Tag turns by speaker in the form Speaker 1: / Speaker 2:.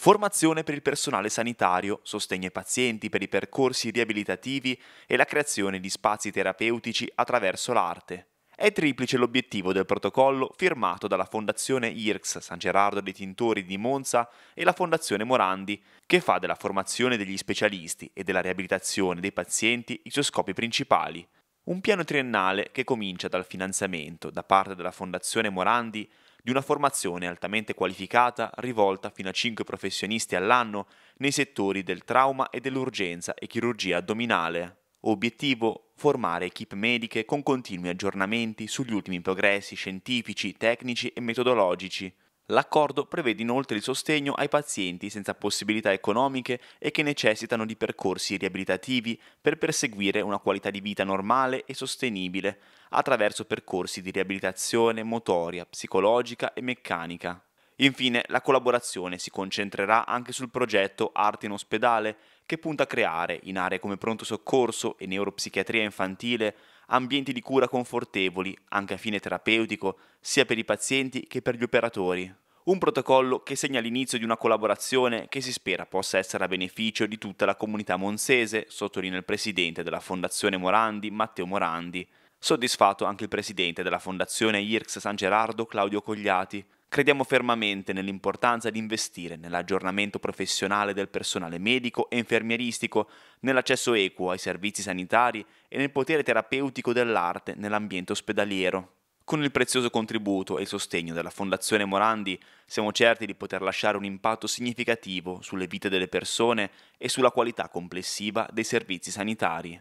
Speaker 1: formazione per il personale sanitario, sostegno ai pazienti per i percorsi riabilitativi e la creazione di spazi terapeutici attraverso l'arte. È triplice l'obiettivo del protocollo firmato dalla Fondazione IRCS San Gerardo dei Tintori di Monza e la Fondazione Morandi, che fa della formazione degli specialisti e della riabilitazione dei pazienti i suoi scopi principali. Un piano triennale che comincia dal finanziamento da parte della Fondazione Morandi di una formazione altamente qualificata rivolta fino a 5 professionisti all'anno nei settori del trauma e dell'urgenza e chirurgia addominale. Obiettivo? Formare equip mediche con continui aggiornamenti sugli ultimi progressi scientifici, tecnici e metodologici, L'accordo prevede inoltre il sostegno ai pazienti senza possibilità economiche e che necessitano di percorsi riabilitativi per perseguire una qualità di vita normale e sostenibile attraverso percorsi di riabilitazione motoria, psicologica e meccanica. Infine, la collaborazione si concentrerà anche sul progetto Arte in ospedale, che punta a creare, in aree come pronto soccorso e neuropsichiatria infantile, ambienti di cura confortevoli, anche a fine terapeutico, sia per i pazienti che per gli operatori. Un protocollo che segna l'inizio di una collaborazione che si spera possa essere a beneficio di tutta la comunità monsese, sottolinea il presidente della Fondazione Morandi, Matteo Morandi. Soddisfatto anche il presidente della Fondazione IRCS San Gerardo, Claudio Cogliati, Crediamo fermamente nell'importanza di investire nell'aggiornamento professionale del personale medico e infermieristico, nell'accesso equo ai servizi sanitari e nel potere terapeutico dell'arte nell'ambiente ospedaliero. Con il prezioso contributo e il sostegno della Fondazione Morandi siamo certi di poter lasciare un impatto significativo sulle vite delle persone e sulla qualità complessiva dei servizi sanitari.